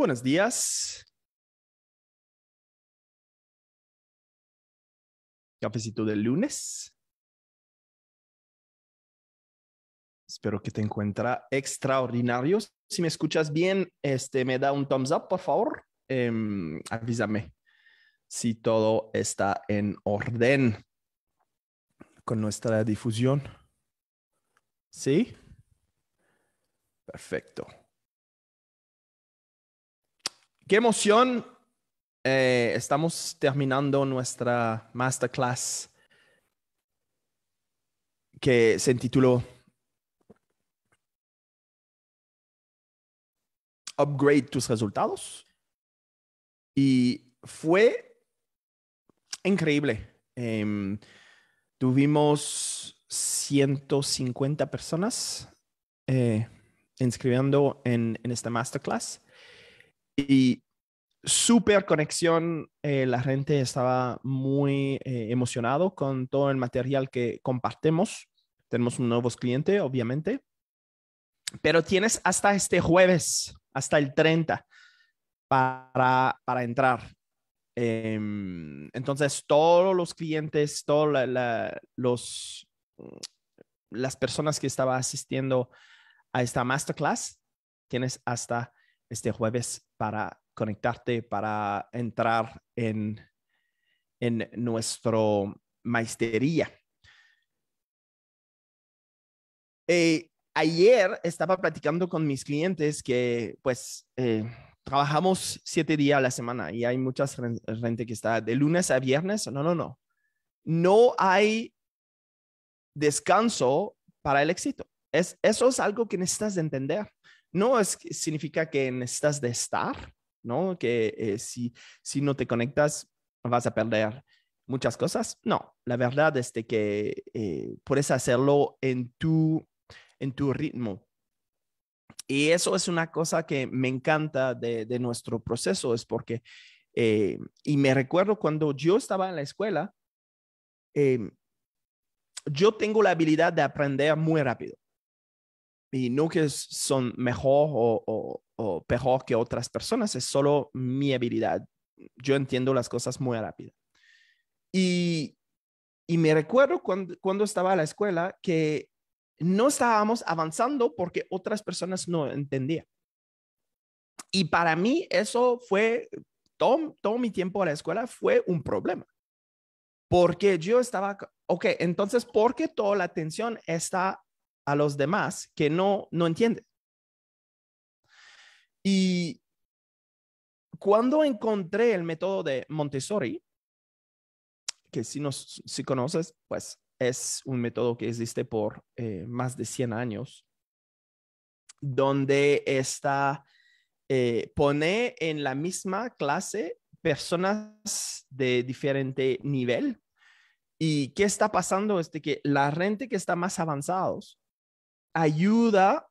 Buenos días. Cafecito del lunes. Espero que te encuentre extraordinario. Si me escuchas bien, este, me da un thumbs up, por favor. Em, avísame si todo está en orden con nuestra difusión. ¿Sí? Perfecto qué emoción. Eh, estamos terminando nuestra masterclass que se tituló Upgrade tus resultados. Y fue increíble. Em, tuvimos 150 personas eh, inscribiendo en, en esta masterclass y súper conexión, eh, la gente estaba muy eh, emocionado con todo el material que compartimos. Tenemos un nuevo cliente, obviamente, pero tienes hasta este jueves, hasta el 30, para, entrar. Em, entonces, todos los clientes, todos los, mm, las personas que estaban asistiendo a esta masterclass, tienes hasta este jueves para conectarte, para entrar en, en nuestro maestría. Eh, ayer estaba platicando con mis clientes que pues eh, trabajamos siete días a la semana y hay muchas gente que está de lunes a viernes. No, no, no. No hay descanso para el éxito. Es, eso es algo que necesitas entender no significa que necesitas de estar, ¿no? Que eh, si, no te conectas vas a perder muchas cosas. No, la verdad es este, que eh, puedes hacerlo en tu, ritmo. Y eso es una cosa que me encanta de, nuestro proceso, es porque, eh, y me recuerdo cuando yo estaba en la escuela, em, yo tengo la habilidad de aprender muy rápido y no que son mejor o, o, peor que otras personas, es solo mi habilidad. Yo entiendo las cosas muy rápido. Y, y me recuerdo cuando, estaba en la escuela que no estábamos avanzando porque otras personas no entendían. Y para mí eso fue, todo, todo mi tiempo a la escuela fue un problema. Porque yo estaba, ok, entonces, ¿por qué toda la atención está a los demás que no, no Y cuando encontré el método de Montessori, que si, si conoces, pues es un método que existe por eh, más de 100 años, donde está, eh, pone en la misma clase personas de diferente nivel. ¿Y qué está pasando? este que la gente que está más avanzados ayuda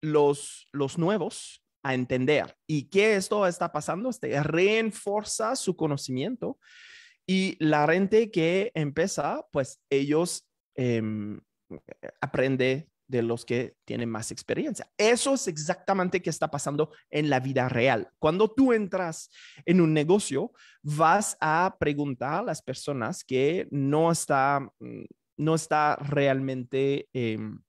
los, los nuevos a entender. ¿Y qué esto está pasando? Este reenforza su conocimiento y la gente que empieza, pues ellos aprenden em, aprende de los que tienen más experiencia. Eso es exactamente que está pasando en la vida real. Cuando tú entras en un negocio, vas a preguntar a las personas que no está, mm, no está realmente... Em,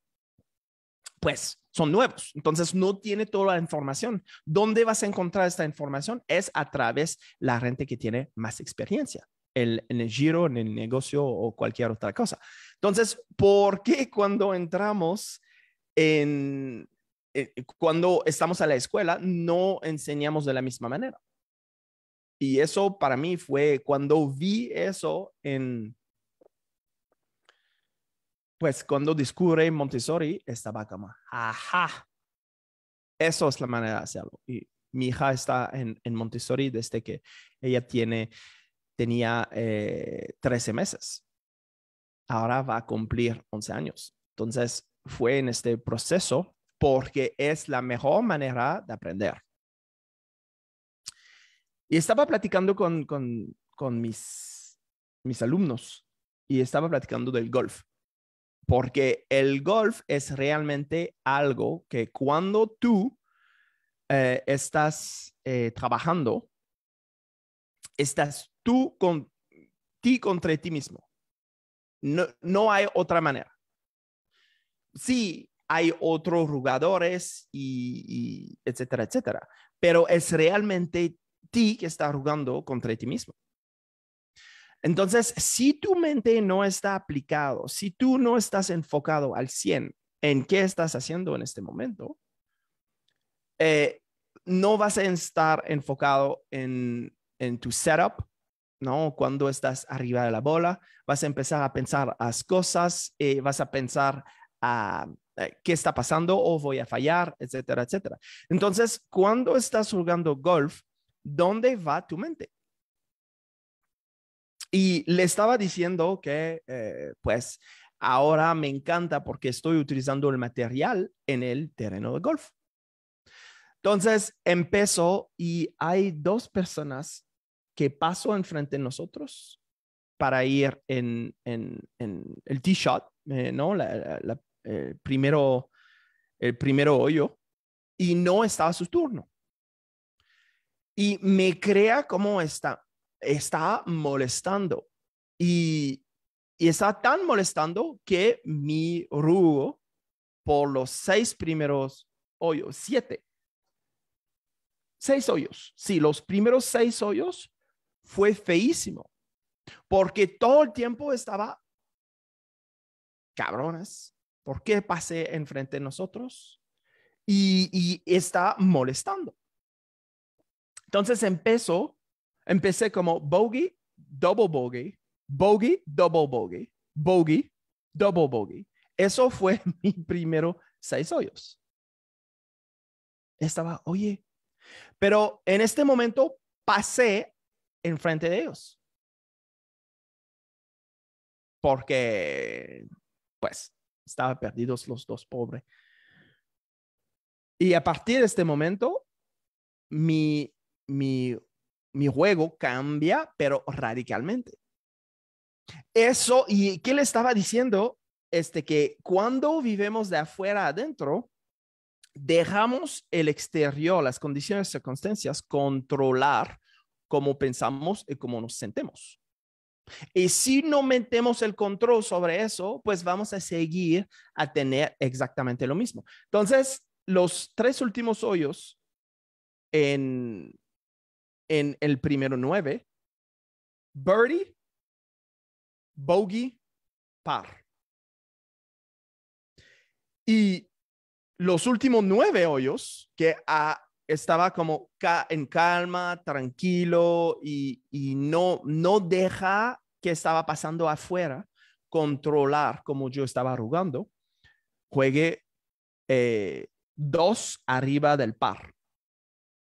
pues son nuevos. Entonces no tiene toda la información. ¿Dónde vas a encontrar esta información? Es a través de la gente que tiene más experiencia el, en el giro, en el negocio o cualquier otra cosa. Entonces, ¿por qué cuando entramos en, eh, cuando estamos a la escuela no enseñamos de la misma manera? Y eso para mí fue cuando vi eso en pues cuando descubre Montessori, estaba como, ajá, eso es la manera de hacerlo. Y mi hija está en, Montessori desde que ella tiene, tenía 13 eh, meses. Ahora va a cumplir 11 años. Entonces, fue en este proceso porque es la mejor manera de aprender. Y estaba platicando con, con, con mis, mis alumnos y estaba platicando del golf porque el golf es realmente algo que cuando tú eh, estás eh, trabajando, estás tú con ti contra ti mismo. No, hay otra manera. Sí, hay otros jugadores y, etcétera, etcétera, pero es realmente ti que está jugando contra ti mismo. Entonces, si tu mente no está aplicado, si tú no estás enfocado al 100 en qué estás haciendo en este momento, eh, no vas a estar enfocado en, tu setup, ¿no? Cuando estás arriba de la bola, vas a empezar a pensar las cosas, eh, vas a pensar a ah, eh, qué está pasando o oh, voy a fallar, etcétera, etcétera. Entonces, cuando estás jugando golf, ¿dónde va tu mente? Y le estaba diciendo que, eh, pues, ahora me encanta porque estoy utilizando el material en el terreno de golf. Entonces empezó y hay dos personas que pasó enfrente de nosotros para ir en, el tee shot, eh, ¿no? el, eh, primero, el primero hoyo y no estaba su turno. Y me crea cómo está está molestando y, está tan molestando que mi rugo por los seis primeros hoyos, siete, seis hoyos, sí, los primeros seis hoyos fue feísimo porque todo el tiempo estaba cabrones, ¿por qué pasé enfrente de nosotros? Y, y, está molestando. Entonces empezó Empecé como bogey, double bogey, bogey, double bogey, bogey, double bogey. Eso fue mi primero seis hoyos. Estaba, oye, pero en este momento pasé en frente de ellos. Porque, pues, estaban perdidos los dos pobres. Y a partir de este momento, mi mi juego cambia, pero radicalmente. Eso, ¿y qué le estaba diciendo? Este, que cuando vivimos de afuera adentro, dejamos el exterior, las condiciones, circunstancias, controlar cómo pensamos y cómo nos sentemos. Y si no metemos el control sobre eso, pues vamos a seguir a tener exactamente lo mismo. Entonces, los tres últimos hoyos en en el primero nueve. Birdie, bogey, par. Y los últimos nueve hoyos, que ah, estaba como en calma, tranquilo y, no, no deja que estaba pasando afuera controlar como yo estaba arrugando juegue eh, dos arriba del par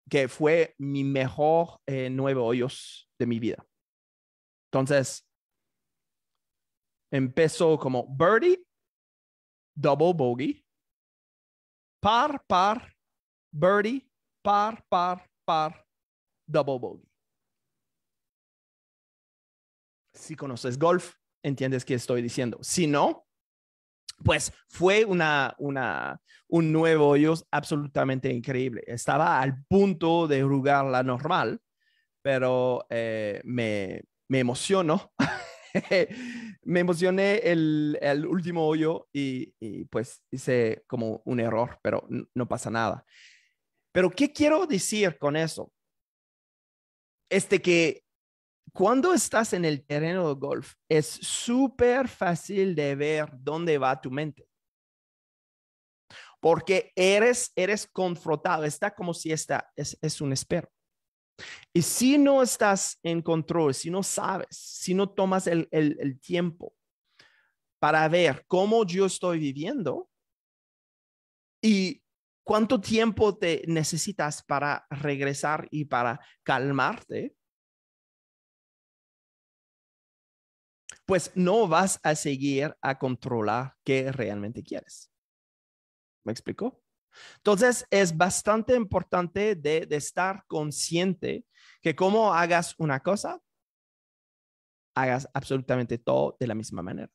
que fue mi mejor eh, nueve hoyos de mi vida. Entonces, empezó como birdie, double bogey, par, par, birdie, par, par, par, double bogey. Si conoces golf, entiendes qué estoy diciendo. Si no, pues fue una, un nuevo hoyo absolutamente increíble. Estaba al punto de jugar la normal, pero eh, me, me emocionó. me emocioné el, último hoyo y, y, pues hice como un error, pero no pasa nada. Pero ¿qué quiero decir con eso? Este que cuando estás en el terreno de golf, es súper fácil de ver dónde va tu mente. Porque eres, eres confrontado, está como si esta es, un espero. Y si no estás en control, si no sabes, si no tomas el tiempo para ver cómo yo estoy viviendo y cuánto tiempo te necesitas para regresar y para calmarte, pues no vas a seguir a controlar qué realmente quieres. ¿Me explico? Entonces, es bastante importante de, estar consciente que como hagas una cosa, hagas absolutamente todo de la misma manera.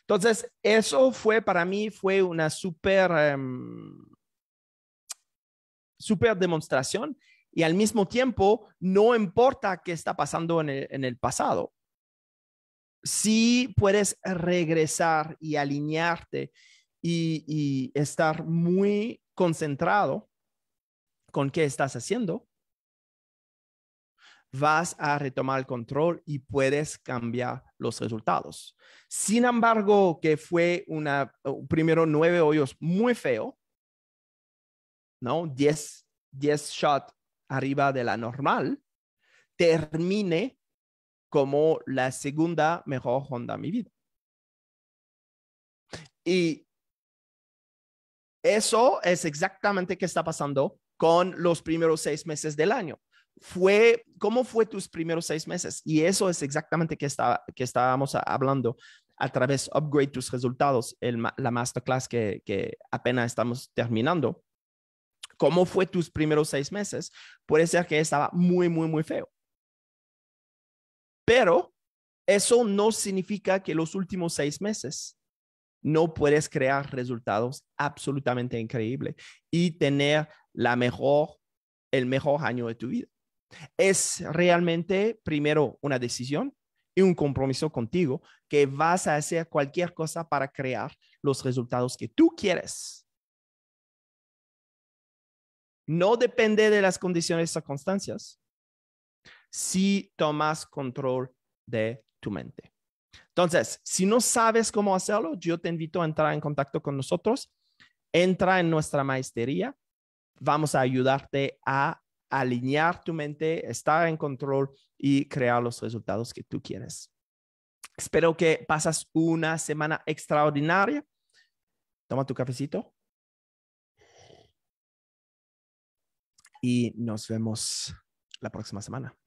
Entonces, eso fue para mí, fue una súper, em, demostración y al mismo tiempo, no importa qué está pasando en el pasado, si puedes regresar y alinearte y, estar muy concentrado con qué estás haciendo, vas a retomar el control y puedes cambiar los resultados. Sin embargo, que fue una, uh, primero nueve hoyos muy feo, ¿no? diez shots arriba de la normal, termine como la segunda mejor Honda de mi vida. Y eso es exactamente que está pasando con los primeros seis meses del año. Fue, ¿Cómo fue tus primeros seis meses? Y eso es exactamente que, está, que estábamos hablando a través Upgrade Tus Resultados, el, la masterclass que, que apenas estamos terminando. ¿Cómo fue tus primeros seis meses? Puede ser que estaba muy, muy, muy feo. Pero eso no significa que los últimos seis meses no puedes crear resultados absolutamente increíbles y tener el mejor año de tu vida. Es realmente primero una decisión y un compromiso contigo que vas a hacer cualquier cosa para crear los resultados que tú quieres. No depende de las condiciones y circunstancias, si tomas control de tu mente. Entonces, si no sabes cómo hacerlo, yo te invito a entrar en contacto con nosotros. Entra en nuestra maestría. Vamos a ayudarte a alinear tu mente, estar en control y crear los resultados que tú quieres. Espero que pasas una semana extraordinaria. Toma tu cafecito. Y nos vemos la próxima semana.